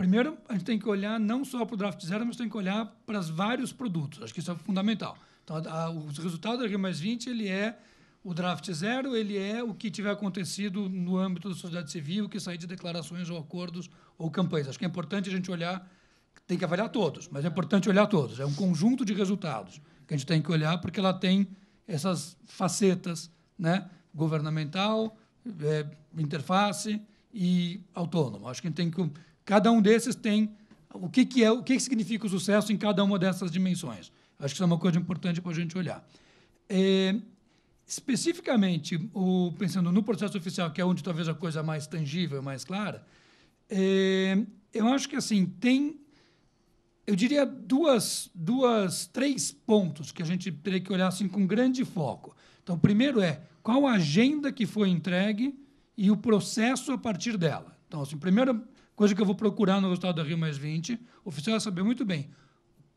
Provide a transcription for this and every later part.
Primeiro, a gente tem que olhar não só para o draft zero, mas tem que olhar para os vários produtos. Acho que isso é fundamental. Então, a, a, o resultado da Rio Mais 20 ele é o draft zero, ele é o que tiver acontecido no âmbito da sociedade civil, que sair de declarações ou acordos ou campanhas. Acho que é importante a gente olhar, tem que avaliar todos, mas é importante olhar todos. É um conjunto de resultados que a gente tem que olhar, porque ela tem essas facetas né? governamental, é, interface e autônomo. Acho que a gente tem que Cada um desses tem o que, que é, o que, que significa o sucesso em cada uma dessas dimensões. Acho que isso é uma coisa importante para a gente olhar. É, especificamente, o, pensando no processo oficial, que é onde talvez a coisa mais tangível, mais clara, é, eu acho que assim tem, eu diria duas, duas, três pontos que a gente teria que olhar assim com grande foco. Então, primeiro é qual a agenda que foi entregue e o processo a partir dela. Então, assim, primeiro coisa que eu vou procurar no resultado da Rio Mais 20, o oficial vai saber muito bem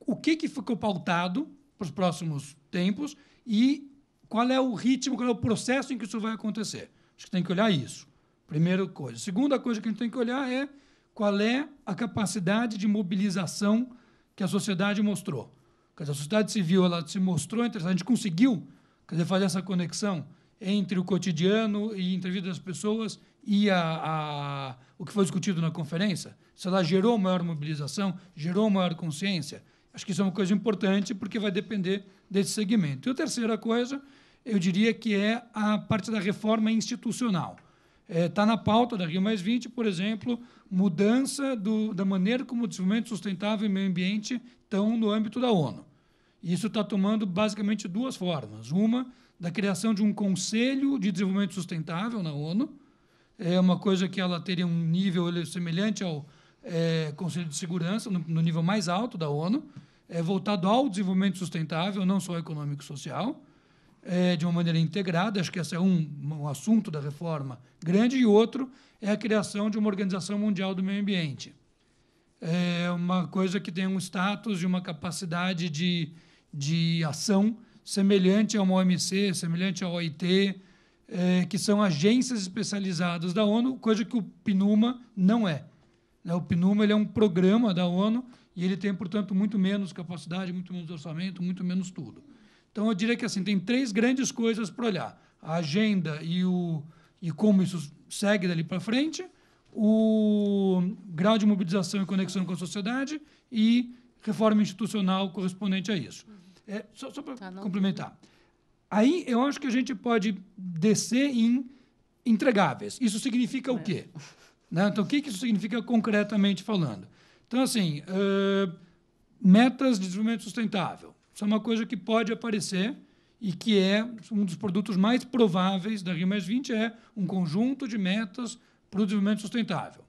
o que, que ficou pautado para os próximos tempos e qual é o ritmo, qual é o processo em que isso vai acontecer. Acho que tem que olhar isso. Primeira coisa. Segunda coisa que a gente tem que olhar é qual é a capacidade de mobilização que a sociedade mostrou. Quer dizer, a sociedade civil ela se mostrou interessada, a gente conseguiu quer dizer, fazer essa conexão entre o cotidiano e entrevista das pessoas e a, a, o que foi discutido na conferência? Se ela gerou maior mobilização, gerou maior consciência? Acho que isso é uma coisa importante, porque vai depender desse segmento. E a terceira coisa, eu diria que é a parte da reforma institucional. Está é, tá na pauta da Rio Mais 20, por exemplo, mudança do, da maneira como o desenvolvimento sustentável e meio ambiente estão no âmbito da ONU. E isso está tomando basicamente duas formas. Uma, da criação de um Conselho de Desenvolvimento Sustentável na ONU, é uma coisa que ela teria um nível semelhante ao é, Conselho de Segurança, no, no, nível mais alto da ONU, é, voltado ao desenvolvimento sustentável, não só econômico e social, é, de uma maneira integrada. Acho que esse é um, um assunto da reforma grande. E outro é a criação de uma Organização Mundial do Meio Ambiente. É uma coisa que tem um status e uma capacidade de, de ação semelhante a uma OMC, semelhante à OIT, é, que são agências especializadas da ONU, coisa que o PNUMA não é. Né, o PNUMA ele é um programa da ONU e ele tem, portanto, muito menos capacidade, muito menos orçamento, muito menos tudo. Então, eu diria que assim tem três grandes coisas para olhar: a agenda e, o, e como isso segue dali para frente, o grau de mobilização e conexão com a sociedade e reforma institucional correspondente a isso. É, só, só para tá, complementar. Aí eu acho que a gente pode descer em entregáveis. Isso significa o é. quê? Né? Então, o que isso significa concretamente falando? Então, assim, uh, metas de desenvolvimento sustentável. Isso é uma coisa que pode aparecer e que é um dos produtos mais prováveis da Rio é um conjunto de metas para o desenvolvimento sustentável.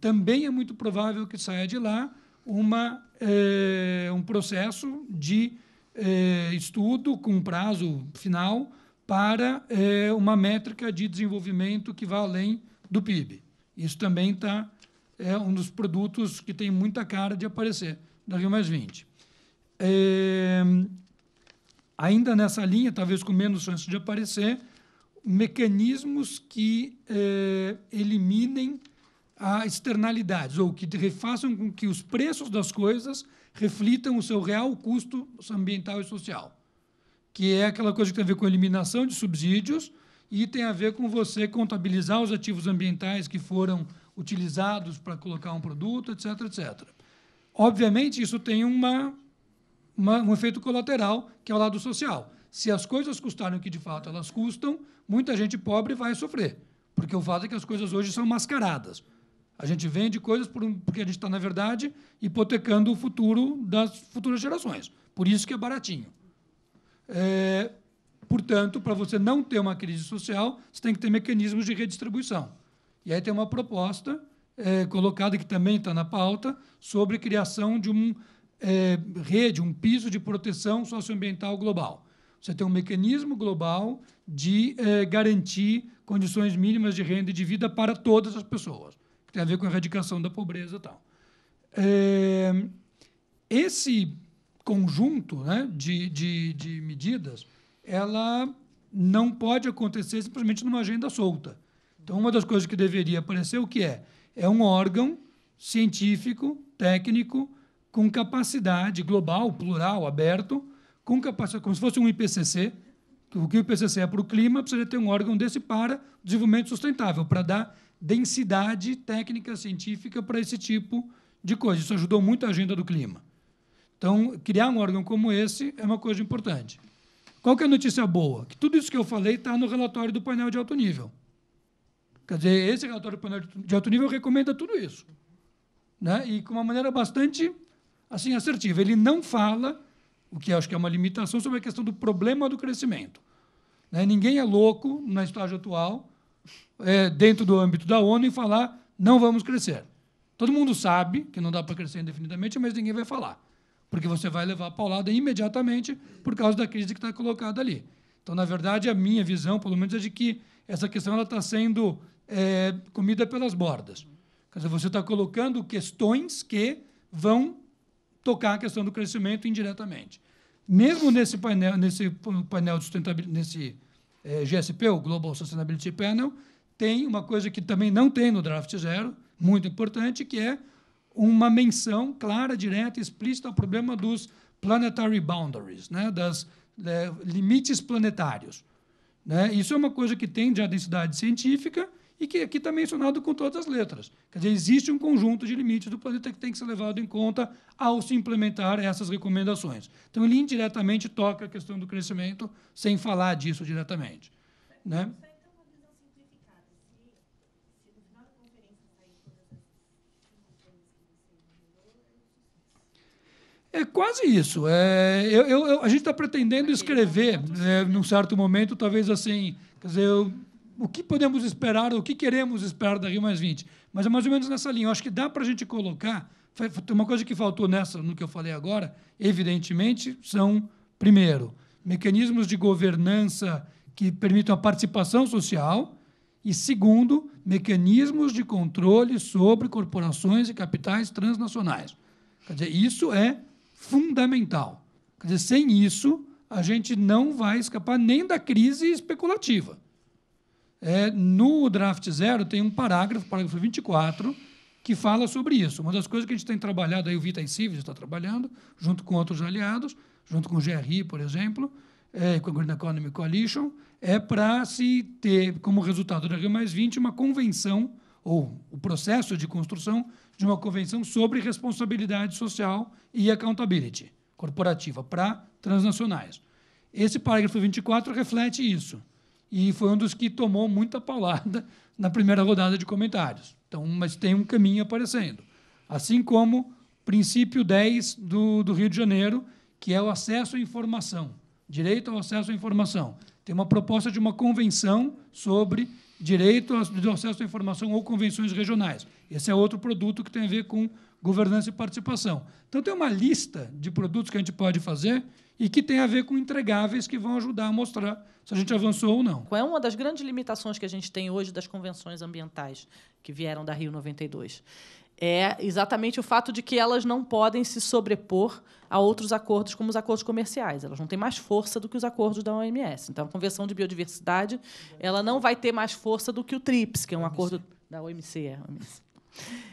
Também é muito provável que saia de lá uma, eh, um processo de é, estudo com prazo final para é, uma métrica de desenvolvimento que vá além do PIB. Isso também está é um dos produtos que tem muita cara de aparecer da Rio Mais 20. É, ainda nessa linha, talvez com menos chance de aparecer, mecanismos que é, eliminem a externalidades, ou que façam com que os preços das coisas reflitam o seu real custo ambiental e social, que é aquela coisa que tem a ver com a eliminação de subsídios e tem a ver com você contabilizar os ativos ambientais que foram utilizados para colocar um produto, etc, etc. Obviamente, isso tem uma, uma, um efeito colateral, que é o lado social. Se as coisas custarem o que de fato elas custam, muita gente pobre vai sofrer, porque o fato é que as coisas hoje são mascaradas. A gente vende coisas por um, porque a gente está, na verdade, hipotecando o futuro das futuras gerações. Por isso que é baratinho. É, portanto, para você não ter uma crise social, você tem que ter mecanismos de redistribuição. E aí tem uma proposta é, colocada, que também está na pauta, sobre criação de uma é, rede, um piso de proteção socioambiental global. Você tem um mecanismo global de é, garantir condições mínimas de renda e de vida para todas as pessoas tem a ver com a erradicação da pobreza e tal. É, esse conjunto né, de, de, de medidas, ela não pode acontecer simplesmente numa agenda solta. Então, uma das coisas que deveria aparecer, o que é? É um órgão científico, técnico, com capacidade global, plural, aberto, com capacidade, como se fosse um IPCC, o que o IPCC é para o clima, precisaria ter um órgão desse para desenvolvimento sustentável, para dar densidade técnica científica para esse tipo de coisa. Isso ajudou muito a agenda do clima. Então, criar um órgão como esse é uma coisa importante. Qual que é a notícia boa? Que tudo isso que eu falei está no relatório do painel de alto nível. Quer dizer, esse relatório do painel de alto nível recomenda tudo isso. Né? E com uma maneira bastante assim assertiva. Ele não fala, o que acho que é uma limitação, sobre a questão do problema do crescimento. Né? Ninguém é louco na estágio atual é, dentro do âmbito da ONU e falar não vamos crescer. Todo mundo sabe que não dá para crescer indefinidamente, mas ninguém vai falar, porque você vai levar a paulada imediatamente por causa da crise que está colocada ali. Então, na verdade, a minha visão, pelo menos, é de que essa questão está sendo é, comida pelas bordas. Quer dizer, você está colocando questões que vão tocar a questão do crescimento indiretamente. Mesmo nesse painel, nesse painel de sustentabilidade, nesse é, GSP, o Global Sustainability Panel, tem uma coisa que também não tem no Draft Zero, muito importante, que é uma menção clara, direta, explícita ao problema dos planetary boundaries, né, das é, limites planetários. Né? Isso é uma coisa que tem já densidade científica, e que aqui está mencionado com todas as letras. Quer dizer, existe um conjunto de limites do planeta que tem que ser levado em conta ao se implementar essas recomendações. Então, ele indiretamente toca a questão do crescimento sem falar disso diretamente. Né? Então é, é quase isso. É, eu, eu, a gente está pretendendo escrever, é, num certo momento, talvez assim, quer dizer, eu o que podemos esperar, o que queremos esperar da Rio Mais 20. Mas é mais ou menos nessa linha. Eu acho que dá para a gente colocar. Uma coisa que faltou nessa, no que eu falei agora, evidentemente, são, primeiro, mecanismos de governança que permitam a participação social, e, segundo, mecanismos de controle sobre corporações e capitais transnacionais. Quer dizer, isso é fundamental. Quer dizer, sem isso, a gente não vai escapar nem da crise especulativa. É, no draft zero tem um parágrafo, parágrafo 24, que fala sobre isso. Uma das coisas que a gente tem trabalhado, aí o Vita Incivis está trabalhando, junto com outros aliados, junto com o GRI, por exemplo, é, com a Green Economy Coalition, é para se ter, como resultado da Rio Mais 20, uma convenção, ou o processo de construção de uma convenção sobre responsabilidade social e accountability corporativa para transnacionais. Esse parágrafo 24 reflete isso e foi um dos que tomou muita paulada na primeira rodada de comentários. Então, mas tem um caminho aparecendo. Assim como princípio 10 do, do Rio de Janeiro, que é o acesso à informação, direito ao acesso à informação. Tem uma proposta de uma convenção sobre direito de acesso à informação ou convenções regionais. Esse é outro produto que tem a ver com governança e participação. Então, tem uma lista de produtos que a gente pode fazer e que tem a ver com entregáveis que vão ajudar a mostrar se a gente avançou ou não. Qual é uma das grandes limitações que a gente tem hoje das convenções ambientais que vieram da Rio 92? é exatamente o fato de que elas não podem se sobrepor a outros acordos, como os acordos comerciais. Elas não têm mais força do que os acordos da OMS. Então, a Convenção de Biodiversidade ela não vai ter mais força do que o TRIPS, que é um acordo da OMC. É, OMC.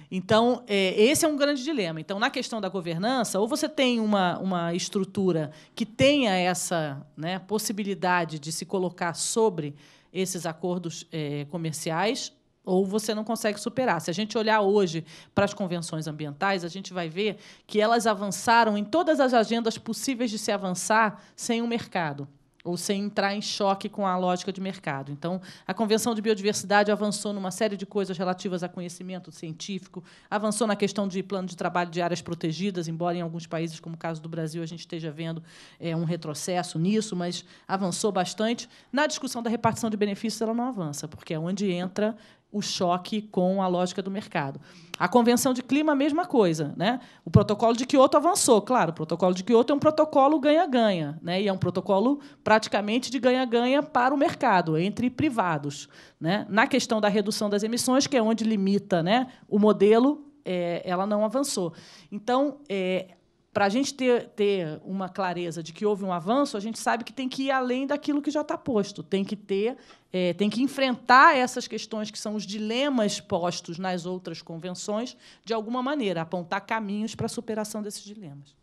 Então, é, esse é um grande dilema. Então, na questão da governança, ou você tem uma, uma estrutura que tenha essa né, possibilidade de se colocar sobre esses acordos é, comerciais, ou você não consegue superar. Se a gente olhar hoje para as convenções ambientais, a gente vai ver que elas avançaram em todas as agendas possíveis de se avançar sem o mercado ou sem entrar em choque com a lógica de mercado. Então, a Convenção de Biodiversidade avançou numa série de coisas relativas a conhecimento científico, avançou na questão de plano de trabalho de áreas protegidas, embora em alguns países, como o caso do Brasil, a gente esteja vendo é, um retrocesso nisso, mas avançou bastante. Na discussão da repartição de benefícios, ela não avança, porque é onde entra o choque com a lógica do mercado. A Convenção de Clima, a mesma coisa. Né? O protocolo de Kyoto avançou, claro. O protocolo de Kyoto é um protocolo ganha-ganha, né? e é um protocolo praticamente de ganha-ganha para o mercado, entre privados. Né? Na questão da redução das emissões, que é onde limita né, o modelo, é, ela não avançou. Então, é, para a gente ter, ter uma clareza de que houve um avanço, a gente sabe que tem que ir além daquilo que já está posto, tem que ter, é, tem que enfrentar essas questões que são os dilemas postos nas outras convenções de alguma maneira, apontar caminhos para a superação desses dilemas.